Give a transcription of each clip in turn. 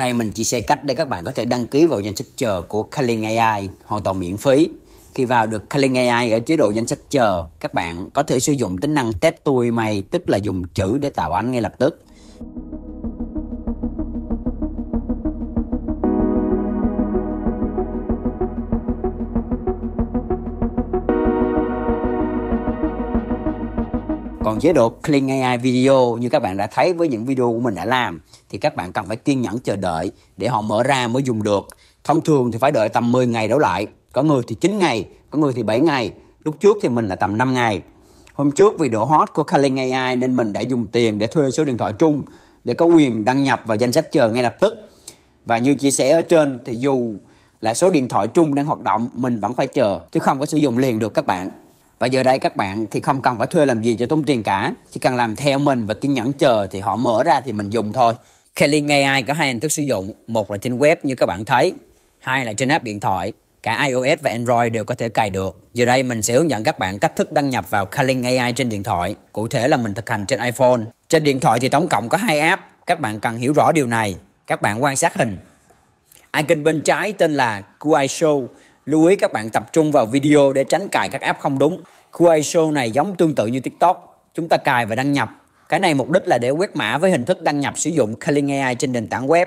nay mình chỉ sẻ cách để các bạn có thể đăng ký vào danh sách chờ của Calling AI hoàn toàn miễn phí. Khi vào được Calling AI ở chế độ danh sách chờ, các bạn có thể sử dụng tính năng test tôi mày, tức là dùng chữ để tạo ảnh ngay lập tức. còn chế độ Clean AI Video như các bạn đã thấy với những video của mình đã làm thì các bạn cần phải kiên nhẫn chờ đợi để họ mở ra mới dùng được. Thông thường thì phải đợi tầm 10 ngày đổ lại, có người thì 9 ngày, có người thì 7 ngày. Lúc trước thì mình là tầm 5 ngày. Hôm trước vì độ hot của Clean AI nên mình đã dùng tiền để thuê số điện thoại chung để có quyền đăng nhập vào danh sách chờ ngay lập tức. Và như chia sẻ ở trên thì dù là số điện thoại chung đang hoạt động mình vẫn phải chờ chứ không có sử dụng liền được các bạn và giờ đây các bạn thì không cần phải thuê làm gì cho tốn tiền cả chỉ cần làm theo mình và kiên nhẫn chờ thì họ mở ra thì mình dùng thôi Kelly AI có hai hình thức sử dụng một là trên web như các bạn thấy hai là trên app điện thoại cả iOS và Android đều có thể cài được. Giờ đây mình sẽ hướng dẫn các bạn cách thức đăng nhập vào Kalink AI trên điện thoại, cụ thể là mình thực hành trên iPhone. Trên điện thoại thì tổng cộng có hai app, các bạn cần hiểu rõ điều này. Các bạn quan sát hình. Icon bên trái tên là QI Show Lưu ý các bạn tập trung vào video để tránh cài các app không đúng. QA Show này giống tương tự như TikTok. Chúng ta cài và đăng nhập. Cái này mục đích là để quét mã với hình thức đăng nhập sử dụng Kaling AI trên nền tảng web.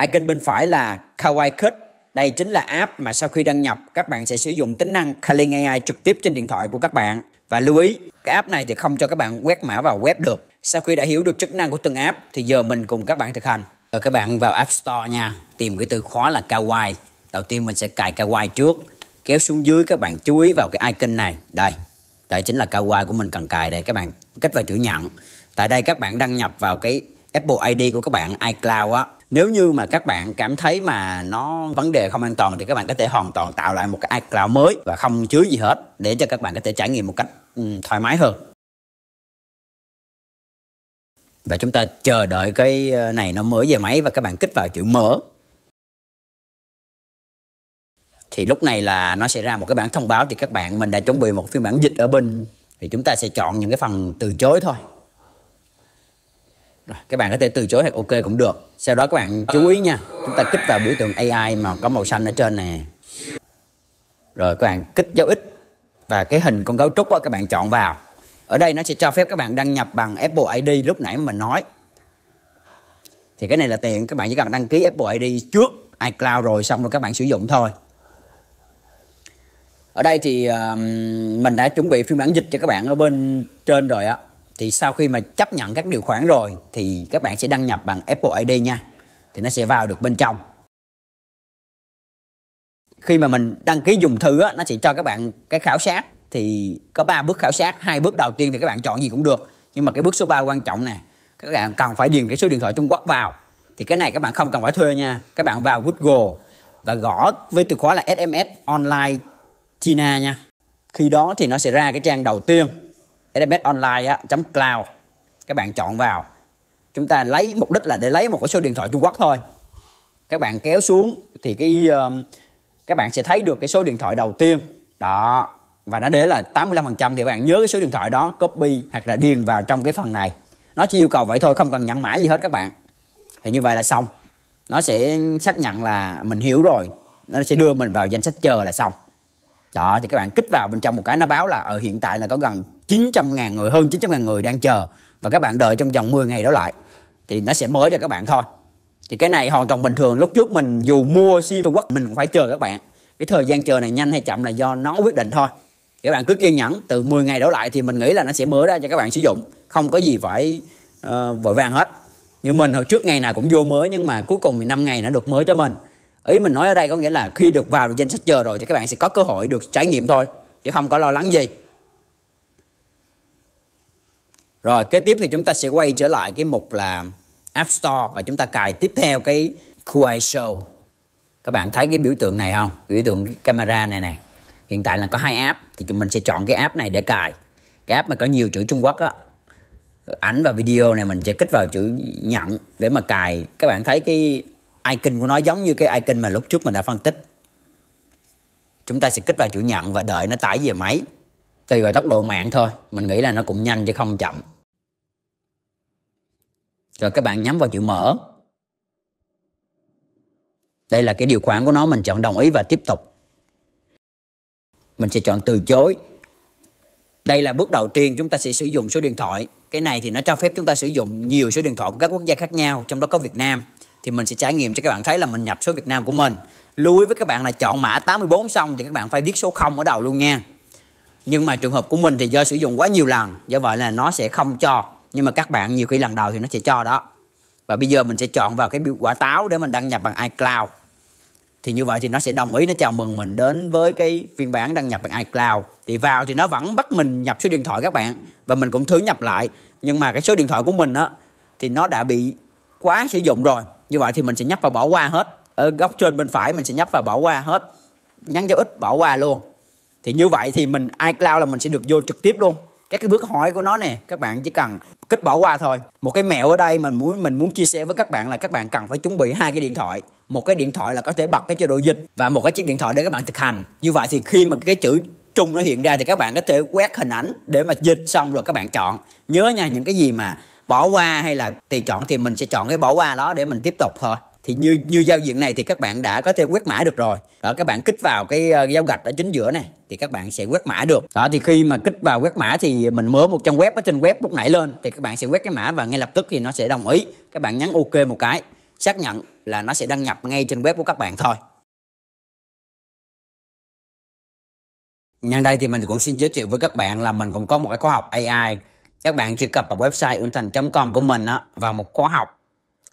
Icon bên phải là Kawaii Kit. Đây chính là app mà sau khi đăng nhập các bạn sẽ sử dụng tính năng Kaling AI trực tiếp trên điện thoại của các bạn. Và lưu ý, cái app này thì không cho các bạn quét mã vào web được. Sau khi đã hiểu được chức năng của từng app thì giờ mình cùng các bạn thực hành. Rồi các bạn vào App Store nha, tìm cái từ khóa là Kawaii đầu tiên mình sẽ cài kawaii trước kéo xuống dưới các bạn chú ý vào cái icon này đây đây chính là kawaii của mình cần cài đây các bạn cách vào chữ nhận tại đây các bạn đăng nhập vào cái Apple ID của các bạn iCloud á nếu như mà các bạn cảm thấy mà nó vấn đề không an toàn thì các bạn có thể hoàn toàn tạo lại một cái iCloud mới và không chứa gì hết để cho các bạn có thể trải nghiệm một cách ừ, thoải mái hơn và chúng ta chờ đợi cái ờ, này nó mới về máy và các bạn kích vào chữ mở thì lúc này là nó sẽ ra một cái bản thông báo thì các bạn mình đã chuẩn bị một phiên bản dịch ở bên thì chúng ta sẽ chọn những cái phần từ chối thôi rồi, các bạn có thể từ chối hoặc ok cũng được sau đó các bạn chú ý nha chúng ta kích vào biểu tượng AI mà có màu xanh ở trên nè rồi các bạn kích dấu ích và cái hình con gấu trúc đó các bạn chọn vào ở đây nó sẽ cho phép các bạn đăng nhập bằng Apple ID lúc nãy mình nói thì cái này là tiện các bạn chỉ cần đăng ký Apple ID trước iCloud rồi xong rồi các bạn sử dụng thôi ở đây thì uh, mình đã chuẩn bị phiên bản dịch cho các bạn ở bên trên rồi á thì sau khi mà chấp nhận các điều khoản rồi thì các bạn sẽ đăng nhập bằng Apple ID nha thì nó sẽ vào được bên trong khi mà mình đăng ký dùng thư á, nó sẽ cho các bạn cái khảo sát thì có ba bước khảo sát hai bước đầu tiên thì các bạn chọn gì cũng được nhưng mà cái bước số 3 quan trọng nè các bạn cần phải điền cái số điện thoại Trung Quốc vào thì cái này các bạn không cần phải thuê nha các bạn vào Google và gõ với từ khóa là SMS online China nha khi đó thì nó sẽ ra cái trang đầu tiên database online cloud các bạn chọn vào chúng ta lấy mục đích là để lấy một cái số điện thoại Trung Quốc thôi các bạn kéo xuống thì cái um, các bạn sẽ thấy được cái số điện thoại đầu tiên đó và nó để là 85% thì các bạn nhớ cái số điện thoại đó copy hoặc là điền vào trong cái phần này nó chỉ yêu cầu vậy thôi không cần nhận mã gì hết các bạn thì như vậy là xong nó sẽ xác nhận là mình hiểu rồi nó sẽ đưa mình vào danh sách chờ là xong đó thì các bạn kích vào bên trong một cái nó báo là ở ờ, hiện tại là có gần 900.000 người hơn 900.000 người đang chờ và các bạn đợi trong vòng 10 ngày đó lại thì nó sẽ mới cho các bạn thôi thì cái này hoàn toàn bình thường lúc trước mình dù mua sim Trung Quốc mình cũng phải chờ các bạn cái thời gian chờ này nhanh hay chậm là do nó quyết định thôi các bạn cứ kiên nhẫn từ 10 ngày đó lại thì mình nghĩ là nó sẽ mở ra cho các bạn sử dụng không có gì phải uh, vội vàng hết như mình hồi trước ngày nào cũng vô mới nhưng mà cuối cùng thì 5 ngày nó được mới cho mình ý mình nói ở đây có nghĩa là khi được vào danh sách chờ rồi thì các bạn sẽ có cơ hội được trải nghiệm thôi chứ không có lo lắng gì rồi kế tiếp thì chúng ta sẽ quay trở lại cái mục là App Store và chúng ta cài tiếp theo cái QR Show các bạn thấy cái biểu tượng này không biểu tượng camera này này hiện tại là có hai app thì chúng mình sẽ chọn cái app này để cài cái app mà có nhiều chữ Trung Quốc á ảnh và video này mình sẽ kích vào chữ nhận để mà cài các bạn thấy cái icon của nó giống như cái icon mà lúc trước mình đã phân tích chúng ta sẽ kích vào chữ nhận và đợi nó tải về máy tùy vào tốc độ mạng thôi mình nghĩ là nó cũng nhanh chứ không chậm rồi các bạn nhắm vào chữ mở đây là cái điều khoản của nó mình chọn đồng ý và tiếp tục mình sẽ chọn từ chối đây là bước đầu tiên chúng ta sẽ sử dụng số điện thoại cái này thì nó cho phép chúng ta sử dụng nhiều số điện thoại của các quốc gia khác nhau trong đó có Việt Nam thì mình sẽ trải nghiệm cho các bạn thấy là mình nhập số Việt Nam của mình lưu ý với các bạn là chọn mã 84 xong thì các bạn phải viết số 0 ở đầu luôn nha nhưng mà trường hợp của mình thì do sử dụng quá nhiều lần do vậy là nó sẽ không cho nhưng mà các bạn nhiều khi lần đầu thì nó sẽ cho đó và bây giờ mình sẽ chọn vào cái biểu quả táo để mình đăng nhập bằng iCloud thì như vậy thì nó sẽ đồng ý nó chào mừng mình đến với cái phiên bản đăng nhập bằng iCloud thì vào thì nó vẫn bắt mình nhập số điện thoại các bạn và mình cũng thử nhập lại nhưng mà cái số điện thoại của mình á thì nó đã bị quá sử dụng rồi như vậy thì mình sẽ nhấp và bỏ qua hết ở góc trên bên phải mình sẽ nhấp và bỏ qua hết nhắn dấu ít bỏ qua luôn thì như vậy thì mình iCloud là mình sẽ được vô trực tiếp luôn các cái bước hỏi của nó nè các bạn chỉ cần kích bỏ qua thôi một cái mẹo ở đây mình muốn mình muốn chia sẻ với các bạn là các bạn cần phải chuẩn bị hai cái điện thoại một cái điện thoại là có thể bật cái chế độ dịch và một cái chiếc điện thoại để các bạn thực hành như vậy thì khi mà cái chữ trung nó hiện ra thì các bạn có thể quét hình ảnh để mà dịch xong rồi các bạn chọn nhớ nha những cái gì mà bỏ qua hay là tùy chọn thì mình sẽ chọn cái bỏ qua đó để mình tiếp tục thôi thì như như giao diện này thì các bạn đã có thể quét mã được rồi đó, các bạn kích vào cái uh, gạch ở chính giữa này thì các bạn sẽ quét mã được đó thì khi mà kích vào quét mã thì mình mở một trang web ở trên web lúc nãy lên thì các bạn sẽ quét cái mã và ngay lập tức thì nó sẽ đồng ý các bạn nhấn ok một cái xác nhận là nó sẽ đăng nhập ngay trên web của các bạn thôi Nhân đây thì mình cũng xin giới thiệu với các bạn là mình cũng có một cái khóa học AI các bạn truy cập vào website unthành.com của mình á, vào một khóa học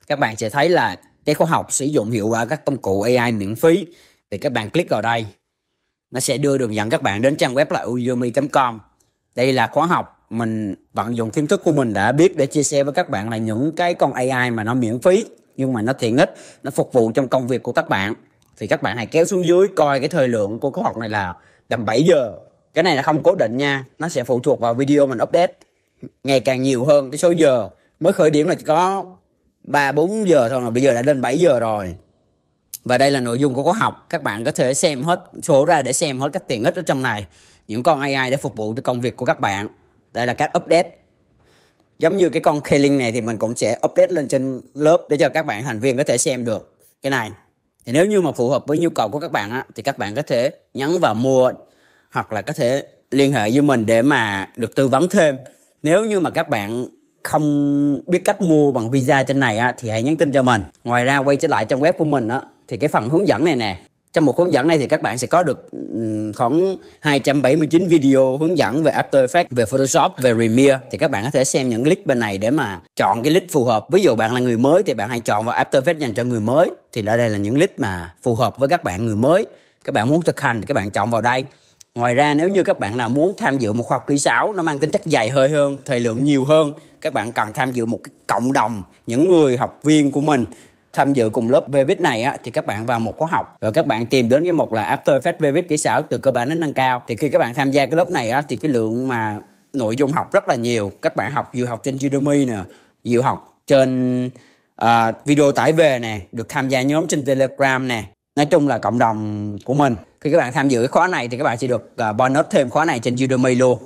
các bạn sẽ thấy là cái khóa học sử dụng hiệu quả các công cụ AI miễn phí thì các bạn click vào đây nó sẽ đưa đường dẫn các bạn đến trang web là udemy.com đây là khóa học mình vận dụng kiến thức của mình đã biết để chia sẻ với các bạn là những cái con AI mà nó miễn phí nhưng mà nó tiện ích nó phục vụ trong công việc của các bạn thì các bạn hãy kéo xuống dưới coi cái thời lượng của khóa học này là tầm 7 giờ cái này là không cố định nha nó sẽ phụ thuộc vào video mình update ngày càng nhiều hơn cái số giờ mới khởi điểm là chỉ có 3 4 giờ thôi mà bây giờ đã lên 7 giờ rồi. Và đây là nội dung của khóa học, các bạn có thể xem hết số ra để xem hết các tiện ích ở trong này, những con AI để phục vụ cho công việc của các bạn. Đây là các update. Giống như cái con Kaling này thì mình cũng sẽ update lên trên lớp để cho các bạn thành viên có thể xem được cái này. Thì nếu như mà phù hợp với nhu cầu của các bạn á, thì các bạn có thể nhắn vào mua hoặc là có thể liên hệ với mình để mà được tư vấn thêm nếu như mà các bạn không biết cách mua bằng visa trên này á, thì hãy nhắn tin cho mình ngoài ra quay trở lại trong web của mình á, thì cái phần hướng dẫn này nè trong một hướng dẫn này thì các bạn sẽ có được khoảng 279 video hướng dẫn về After Effects, về Photoshop, về Premiere thì các bạn có thể xem những clip bên này để mà chọn cái clip phù hợp. Ví dụ bạn là người mới thì bạn hãy chọn vào After Effects dành cho người mới thì ở đây là những clip mà phù hợp với các bạn người mới. Các bạn muốn thực hành thì các bạn chọn vào đây. Ngoài ra nếu như các bạn nào muốn tham dự một khoa học kỹ xảo nó mang tính chất dài hơi hơn, thời lượng nhiều hơn, các bạn cần tham dự một cái cộng đồng những người học viên của mình tham dự cùng lớp Vevit này á, thì các bạn vào một khóa học và các bạn tìm đến cái mục là After Effects Vevit kỹ xảo từ cơ bản đến nâng cao thì khi các bạn tham gia cái lớp này á, thì cái lượng mà nội dung học rất là nhiều các bạn học vừa học trên Udemy nè vừa học trên uh, video tải về nè được tham gia nhóm trên Telegram nè nói chung là cộng đồng của mình khi các bạn tham dự cái khóa này thì các bạn sẽ được uh, bonus thêm khóa này trên Udemy luôn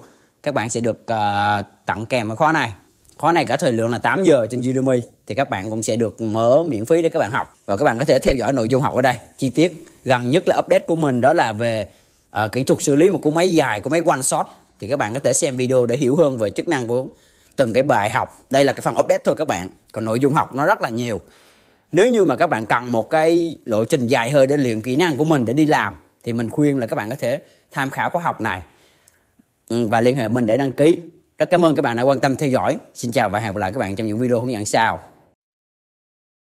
các bạn sẽ được uh, tặng kèm cái khóa này khóa này cả thời lượng là 8 giờ trên Udemy thì các bạn cũng sẽ được mở miễn phí để các bạn học và các bạn có thể theo dõi nội dung học ở đây chi tiết gần nhất là update của mình đó là về uh, kỹ thuật xử lý một cú máy dài của máy one shot thì các bạn có thể xem video để hiểu hơn về chức năng của từng cái bài học đây là cái phần update thôi các bạn còn nội dung học nó rất là nhiều nếu như mà các bạn cần một cái lộ trình dài hơi để luyện kỹ năng của mình để đi làm thì mình khuyên là các bạn có thể tham khảo khóa học này ừ, và liên hệ mình để đăng ký rất cảm ơn các bạn đã quan tâm theo dõi xin chào và hẹn gặp lại các bạn trong những video hướng dẫn sau